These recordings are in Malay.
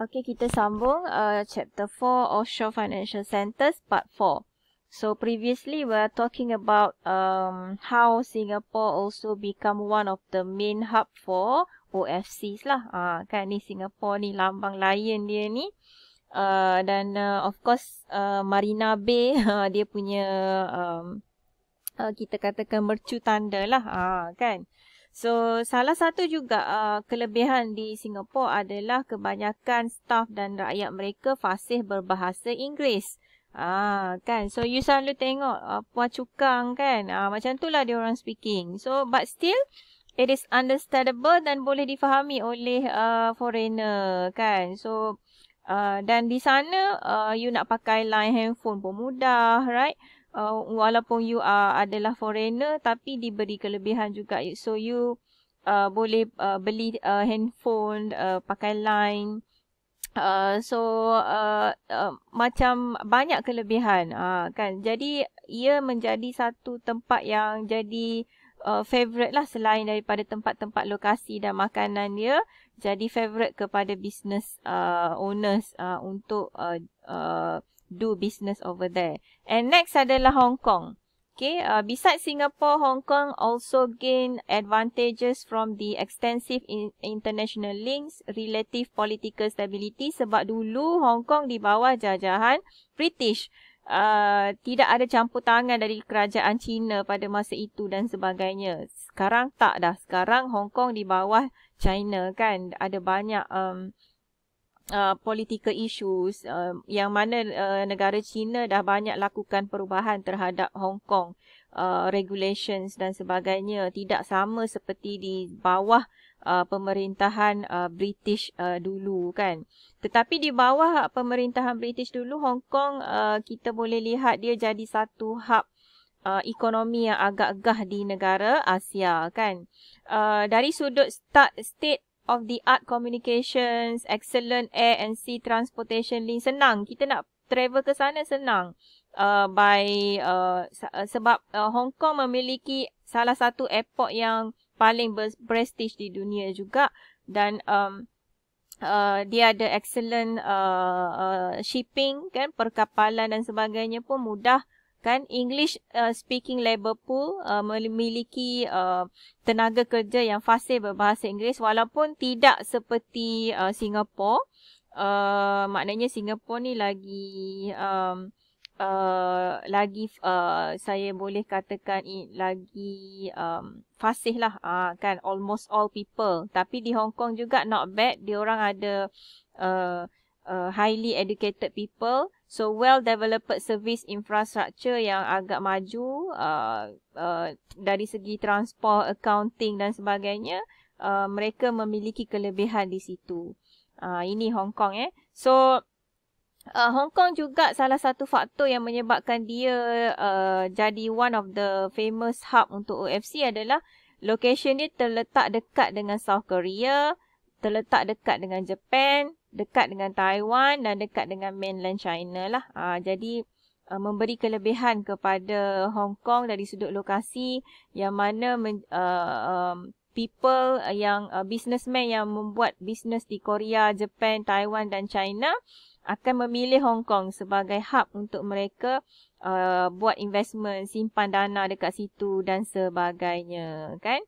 Okay, kita sambung uh, chapter 4, Offshore Financial Centers, part 4. So, previously, we are talking about um, how Singapore also become one of the main hub for OFCs lah. Uh, kan ni Singapore ni, lambang lion dia ni. Uh, dan uh, of course, uh, Marina Bay, uh, dia punya, um, uh, kita katakan mercu tanda lah. Uh, kan? So salah satu juga uh, kelebihan di Singapura adalah kebanyakan staff dan rakyat mereka fasih berbahasa Inggeris. Ah kan so you selalu tengok uh, puan cukang kan ah macam lah dia orang speaking. So but still it is understandable dan boleh difahami oleh uh, foreigner kan. So uh, dan di sana uh, you nak pakai line handphone pun mudah, right? uh, walaupun you uh, adalah foreigner tapi diberi kelebihan juga so you uh, boleh uh, beli uh, handphone uh, pakai line uh, so uh, uh, macam banyak kelebihan uh, kan jadi ia menjadi satu tempat yang jadi uh, favorite lah selain daripada tempat-tempat lokasi dan makanan dia jadi favorite kepada business uh, owners uh, untuk uh, uh, do business over there. And next adalah Hong Kong. Okay, uh, besides Singapore, Hong Kong also gain advantages from the extensive in- international links, relative political stability sebab dulu Hong Kong di bawah jajahan British. Uh, tidak ada campur tangan dari kerajaan China pada masa itu dan sebagainya. Sekarang tak dah. Sekarang Hong Kong di bawah China kan. Ada banyak um, uh, political issues uh, yang mana uh, negara China dah banyak lakukan perubahan terhadap Hong Kong uh, regulations dan sebagainya tidak sama seperti di bawah uh, pemerintahan uh, British uh, dulu kan tetapi di bawah pemerintahan British dulu Hong Kong uh, kita boleh lihat dia jadi satu hub Uh, ekonomi yang agak gah di negara Asia kan uh, dari sudut start state of the art communications, excellent air and sea transportation link. Senang. Kita nak travel ke sana senang. Uh, by uh, uh Sebab uh, Hong Kong memiliki salah satu airport yang paling ber prestige di dunia juga. Dan um, uh, dia ada excellent uh, uh, shipping, kan perkapalan dan sebagainya pun mudah kan English uh, speaking labour pool uh, memiliki uh, tenaga kerja yang fasih berbahasa Inggeris walaupun tidak seperti uh, Singapura uh, maknanya Singapura ni lagi um, uh, lagi uh, saya boleh katakan in, lagi um, fasih lah uh, kan almost all people tapi di Hong Kong juga not bad dia orang ada uh, uh, highly educated people So well-developed service infrastructure yang agak maju uh, uh, dari segi transport, accounting dan sebagainya, uh, mereka memiliki kelebihan di situ. Uh, ini Hong Kong eh. So uh, Hong Kong juga salah satu faktor yang menyebabkan dia uh, jadi one of the famous hub untuk OFC adalah location dia terletak dekat dengan South Korea, terletak dekat dengan Japan, dekat dengan Taiwan dan dekat dengan mainland China lah. Uh, jadi uh, memberi kelebihan kepada Hong Kong dari sudut lokasi yang mana men, uh, um, people yang uh, businessman yang membuat bisnes di Korea, Jepun, Taiwan dan China akan memilih Hong Kong sebagai hub untuk mereka uh, buat investment, simpan dana dekat situ dan sebagainya, kan?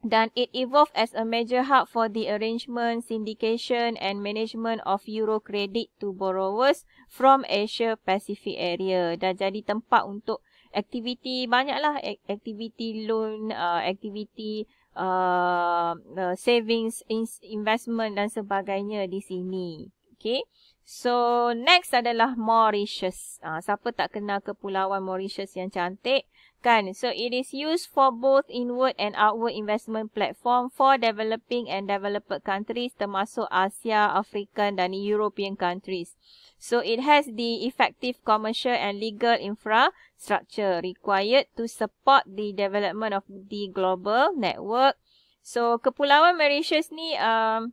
dan it evolved as a major hub for the arrangement, syndication and management of euro credit to borrowers from Asia Pacific area. Dah jadi tempat untuk aktiviti banyaklah aktiviti loan, uh, aktiviti uh, uh, savings, investment dan sebagainya di sini. Okay. So next adalah Mauritius. Uh, siapa tak kenal kepulauan Mauritius yang cantik? Kan? So, it is used for both inward and outward investment platform for developing and developed countries termasuk Asia, African dan European countries. So, it has the effective commercial and legal infrastructure required to support the development of the global network. So, Kepulauan Mauritius ni um,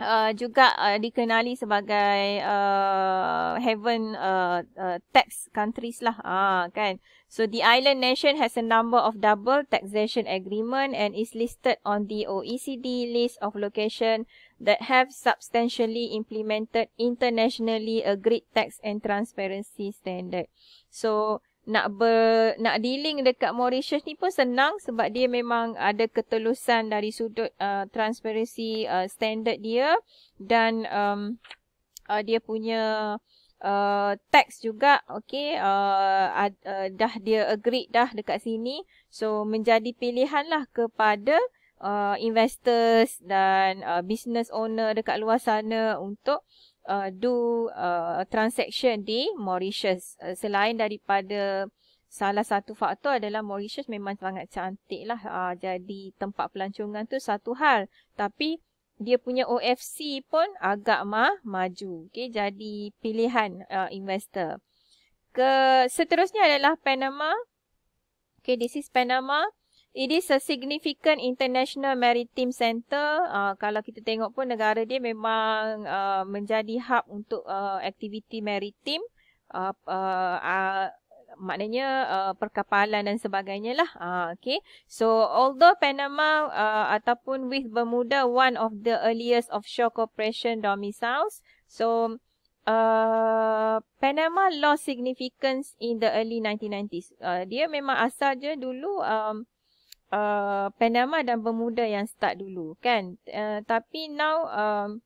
uh, juga uh, dikenali sebagai uh, heaven uh, uh, tax countries lah. Ah, kan? So the island nation has a number of double taxation agreement and is listed on the OECD list of location that have substantially implemented internationally agreed tax and transparency standard. So nak ber, nak dealing dekat Mauritius ni pun senang sebab dia memang ada ketelusan dari sudut uh, transparency uh, standard dia dan um, uh, dia punya uh, text juga okey uh, uh, dah dia agree dah dekat sini so menjadi pilihanlah kepada uh, investors dan uh, business owner dekat luar sana untuk uh, do uh, transaction di Mauritius uh, selain daripada Salah satu faktor adalah Mauritius memang sangat cantik lah. Aa, uh, jadi tempat pelancongan tu satu hal. Tapi dia punya OFC pun agak mah maju. Okay, jadi pilihan uh, investor. Ke seterusnya adalah Panama. Okay, this is Panama. It is a significant international maritime center. Uh, kalau kita tengok pun negara dia memang uh, menjadi hub untuk uh, aktiviti maritime. Uh, uh, uh, maknanya uh, perkapalan dan sebagainya lah. Uh, okay. So although Panama uh, ataupun with Bermuda one of the earliest offshore corporation domiciles. So Uh, Panama lost significance in the early 1990s. Uh, dia memang asal je dulu um, uh, Panama dan Bermuda yang start dulu kan. Uh, tapi now um,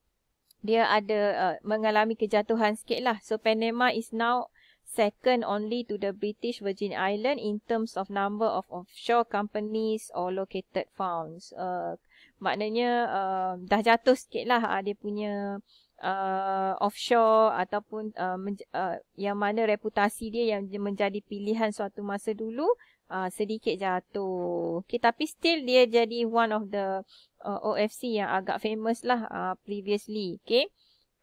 dia ada uh, mengalami kejatuhan sikit lah. So Panama is now second only to the British Virgin Island in terms of number of offshore companies or located funds. Uh, maknanya uh, dah jatuh sikit lah uh, dia punya uh, offshore ataupun uh, uh, yang mana reputasi dia yang menjadi pilihan suatu masa dulu uh, sedikit jatuh. Okay, tapi still dia jadi one of the uh, OFC yang agak famous lah uh, previously. Okay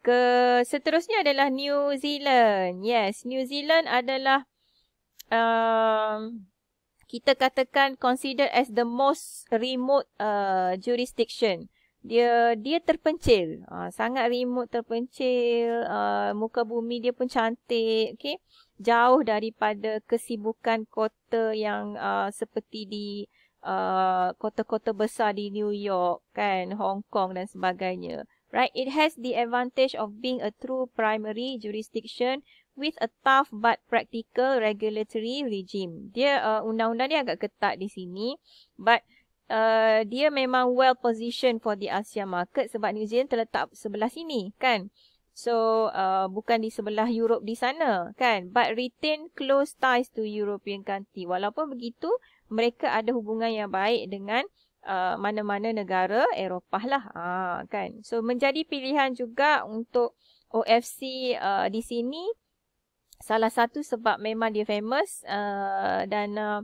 ke seterusnya adalah New Zealand. Yes, New Zealand adalah um, kita katakan considered as the most remote uh, jurisdiction. Dia dia terpencil, uh, sangat remote terpencil, uh, muka bumi dia pun cantik, okay? jauh daripada kesibukan kota yang uh, seperti di kota-kota uh, besar di New York, kan, Hong Kong dan sebagainya right? It has the advantage of being a true primary jurisdiction with a tough but practical regulatory regime. Dia uh, undang-undang dia agak ketat di sini, but uh, dia memang well positioned for the Asia market sebab New Zealand terletak sebelah sini, kan? So uh, bukan di sebelah Europe di sana, kan? But retain close ties to European country. Walaupun begitu, mereka ada hubungan yang baik dengan uh, mana-mana negara Eropah lah uh, kan. So menjadi pilihan juga untuk OFC uh, di sini salah satu sebab memang dia famous uh, dan uh,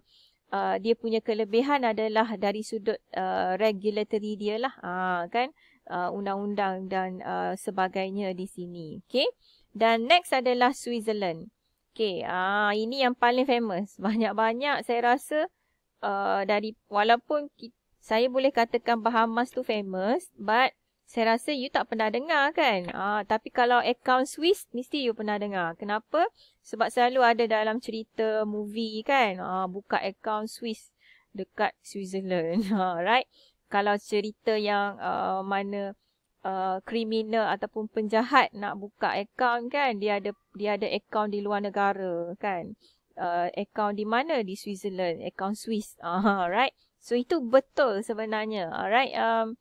uh, dia punya kelebihan adalah dari sudut uh, regulatory dia lah uh, kan. Uh, undang-undang dan uh, sebagainya di sini. Okay. Dan next adalah Switzerland. Okay, ah ini yang paling famous. Banyak-banyak saya rasa uh, dari walaupun kita, saya boleh katakan Bahamas tu famous but saya rasa you tak pernah dengar kan. Ah, tapi kalau account Swiss mesti you pernah dengar. Kenapa? Sebab selalu ada dalam cerita movie kan. Ah, buka account Swiss dekat Switzerland. Alright. Ah, kalau cerita yang uh, mana ah, kriminal uh, ataupun penjahat nak buka account kan dia ada dia ada account di luar negara kan uh, account di mana di Switzerland account Swiss uh, right So itu betul sebenarnya. Alright. Um,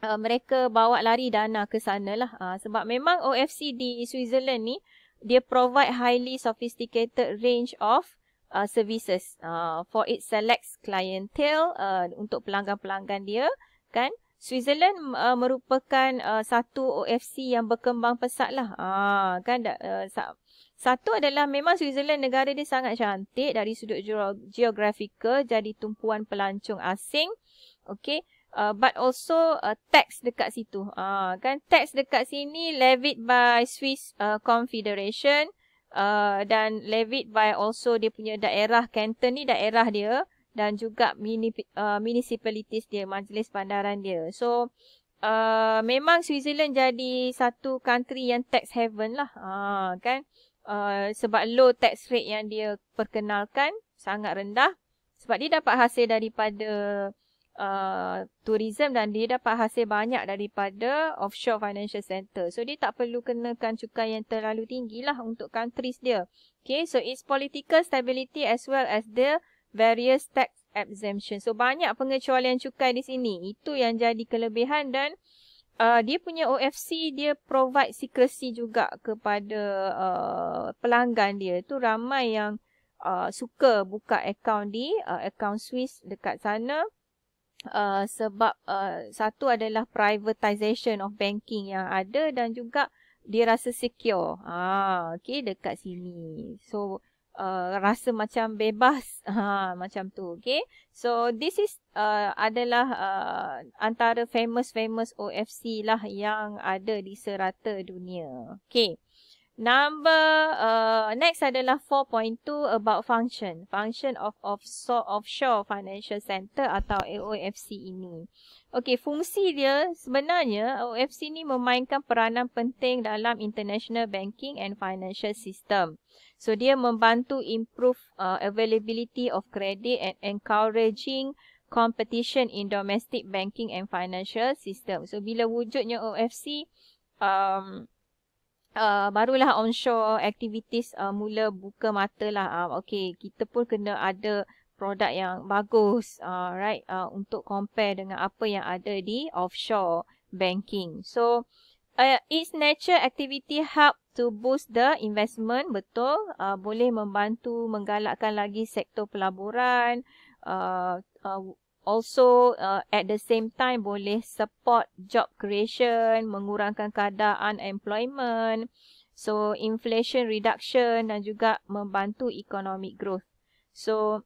uh, mereka bawa lari dana ke sana lah. Uh, sebab memang OFC di Switzerland ni dia provide highly sophisticated range of uh, services uh, for its select clientele uh, untuk pelanggan-pelanggan dia kan. Switzerland uh, merupakan uh, satu OFC yang berkembang pesat lah. Ah, kan, uh, satu adalah memang Switzerland negara dia sangat cantik dari sudut geografikal jadi tumpuan pelancong asing. Okay. Uh, but also uh, tax dekat situ. Uh, kan tax dekat sini levied by Swiss uh, Confederation uh, dan levied by also dia punya daerah Canton ni daerah dia dan juga mini, uh, municipalities dia, majlis bandaran dia. So uh, memang Switzerland jadi satu country yang tax heaven lah. Uh, kan? Uh, sebab low tax rate yang dia perkenalkan sangat rendah sebab dia dapat hasil daripada Uh, tourism dan dia dapat hasil banyak daripada offshore financial center. So dia tak perlu kenakan cukai yang terlalu tinggi lah untuk countries dia. Okay so it's political stability as well as the various tax exemption. So banyak pengecualian cukai di sini. Itu yang jadi kelebihan dan uh, dia punya OFC dia provide secrecy juga kepada uh, pelanggan dia tu ramai yang uh, suka buka account di uh, account Swiss dekat sana uh, sebab uh, satu adalah privatisation of banking yang ada dan juga dia rasa secure ah okay dekat sini so Uh, rasa macam bebas ha macam tu okey so this is uh, adalah uh, antara famous famous OFC lah yang ada di serata dunia okey number uh, next adalah 4.2 about function function of offshore offshore financial center atau OFC ini okey fungsi dia sebenarnya OFC ni memainkan peranan penting dalam international banking and financial system So dia membantu improve uh, availability of credit and encouraging competition in domestic banking and financial system. So bila wujudnya OFC, um, uh, barulah onshore activities uh, mula buka mata lah. Uh, okay, kita pun kena ada produk yang bagus, uh, right? Uh, untuk compare dengan apa yang ada di offshore banking. So Uh, its nature activity help to boost the investment, betul. Uh, boleh membantu menggalakkan lagi sektor pelaburan. Uh, uh, also uh, at the same time boleh support job creation, mengurangkan kadar unemployment. So inflation reduction dan juga membantu economic growth. So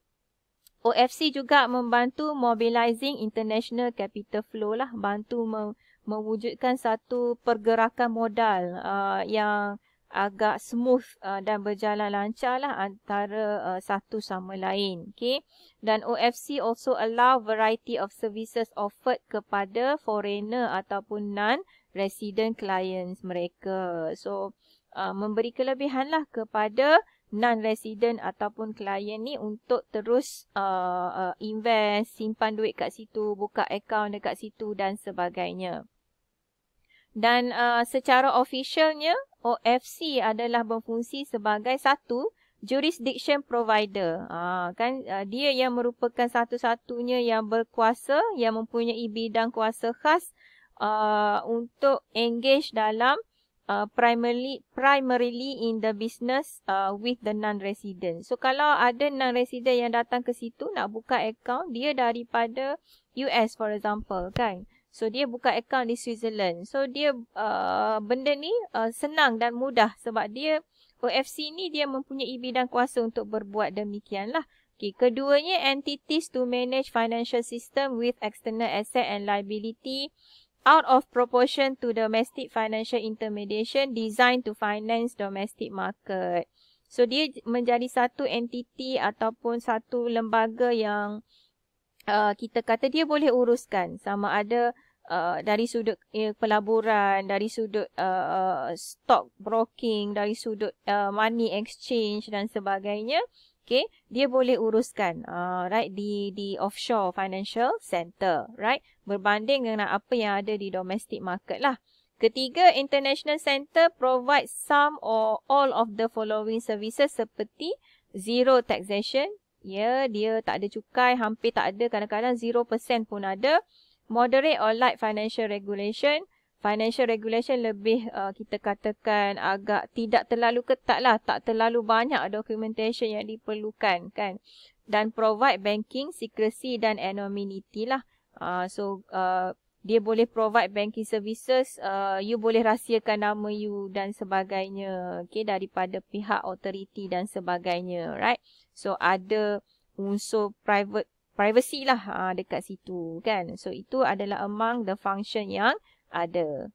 OFC juga membantu mobilizing international capital flow lah. Bantu membantu mewujudkan satu pergerakan modal uh, yang agak smooth uh, dan berjalan lancar lah antara uh, satu sama lain. Okay. Dan OFC also allow variety of services offered kepada foreigner ataupun non-resident clients mereka. So, uh, memberi kelebihan lah kepada non-resident ataupun client ni untuk terus uh, uh, invest, simpan duit kat situ, buka account dekat situ dan sebagainya. Dan uh, secara ofisialnya OFC adalah berfungsi sebagai satu jurisdiction provider. Uh, kan uh, Dia yang merupakan satu-satunya yang berkuasa, yang mempunyai bidang kuasa khas uh, untuk engage dalam Uh, primarily primarily in the business uh, with the non-resident. So, kalau ada non-resident yang datang ke situ nak buka account, dia daripada US for example, kan? So dia buka akaun di Switzerland. So dia uh, benda ni uh, senang dan mudah sebab dia OFC ni dia mempunyai bidang kuasa untuk berbuat demikian lah. Okay, keduanya entities to manage financial system with external asset and liability out of proportion to domestic financial intermediation designed to finance domestic market. So dia menjadi satu entiti ataupun satu lembaga yang uh, kita kata dia boleh uruskan sama ada uh, dari sudut eh, pelaburan, dari sudut uh, uh stock broking, dari sudut uh, money exchange dan sebagainya, okay, dia boleh uruskan uh, right di di offshore financial center, right? Berbanding dengan apa yang ada di domestic market lah. Ketiga, international center provide some or all of the following services seperti zero taxation. Ya, yeah, dia tak ada cukai, hampir tak ada, kadang-kadang 0% pun ada moderate or light financial regulation. Financial regulation lebih uh, kita katakan agak tidak terlalu ketat lah. Tak terlalu banyak documentation yang diperlukan kan. Dan provide banking secrecy dan anonymity lah. Uh, so uh, dia boleh provide banking services. Uh, you boleh rahsiakan nama you dan sebagainya. Okay daripada pihak authority dan sebagainya. Right. So ada unsur private privacy lah uh, dekat situ kan. So itu adalah among the function yang ada.